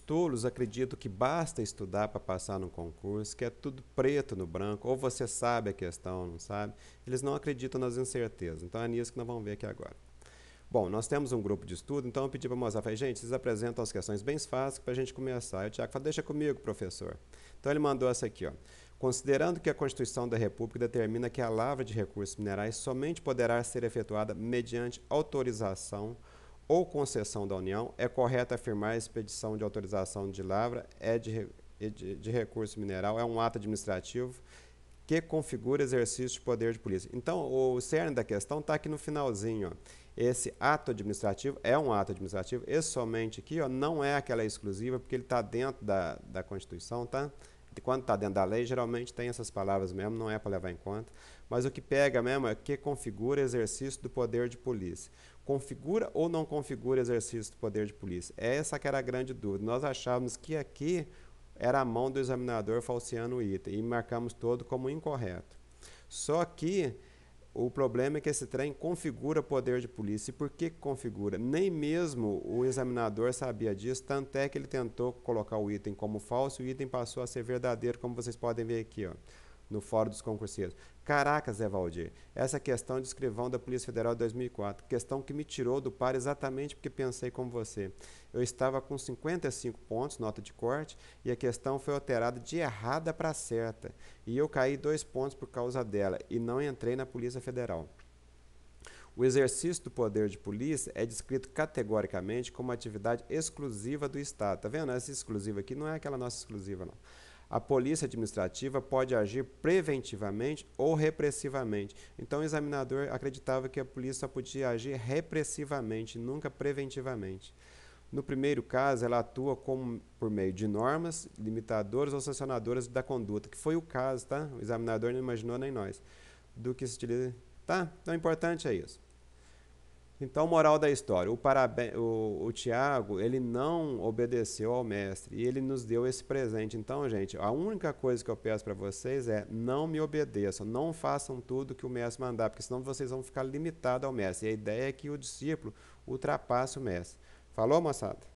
tolos acreditam que basta estudar para passar no concurso, que é tudo preto no branco, ou você sabe a questão, não sabe. Eles não acreditam nas incertezas. Então é nisso que nós vamos ver aqui agora. Bom, nós temos um grupo de estudo, então eu pedi para mostrar, falei, gente, vocês apresentam as questões bem fáceis para a gente começar. E o Tiago falou, deixa comigo, professor. Então ele mandou essa aqui, ó. Considerando que a Constituição da República determina que a lavra de recursos minerais somente poderá ser efetuada mediante autorização ou concessão da União, é correto afirmar a expedição de autorização de lavra é de, é de, de recurso mineral, é um ato administrativo que configura exercício de poder de polícia. Então, o cerne da questão está aqui no finalzinho. Ó. Esse ato administrativo é um ato administrativo, esse somente aqui ó, não é aquela exclusiva, porque ele está dentro da, da Constituição, tá? de quando está dentro da lei, geralmente tem essas palavras mesmo, não é para levar em conta. Mas o que pega mesmo é que configura exercício do poder de polícia. Configura ou não configura exercício do poder de polícia? Essa que era a grande dúvida. Nós achávamos que aqui era a mão do examinador falseando o item e marcamos todo como incorreto. Só que o problema é que esse trem configura poder de polícia. E por que configura? Nem mesmo o examinador sabia disso, tanto é que ele tentou colocar o item como falso e o item passou a ser verdadeiro, como vocês podem ver aqui. Ó no Fórum dos Concurseiros. Caracas, Zé Valdir, essa questão de escrivão da Polícia Federal de 2004, questão que me tirou do par exatamente porque pensei como você. Eu estava com 55 pontos, nota de corte, e a questão foi alterada de errada para certa. E eu caí dois pontos por causa dela e não entrei na Polícia Federal. O exercício do poder de polícia é descrito categoricamente como atividade exclusiva do Estado. Tá vendo? Essa exclusiva aqui não é aquela nossa exclusiva, não a polícia administrativa pode agir preventivamente ou repressivamente. Então, o examinador acreditava que a polícia podia agir repressivamente, nunca preventivamente. No primeiro caso, ela atua como por meio de normas limitadoras ou sancionadoras da conduta, que foi o caso, tá? O examinador não imaginou nem nós do que se utiliza. Tá? Então, o importante é isso. Então, moral da história, o, paraben, o, o Tiago, ele não obedeceu ao mestre e ele nos deu esse presente. Então, gente, a única coisa que eu peço para vocês é não me obedeçam, não façam tudo que o mestre mandar, porque senão vocês vão ficar limitados ao mestre. E a ideia é que o discípulo ultrapasse o mestre. Falou, moçada?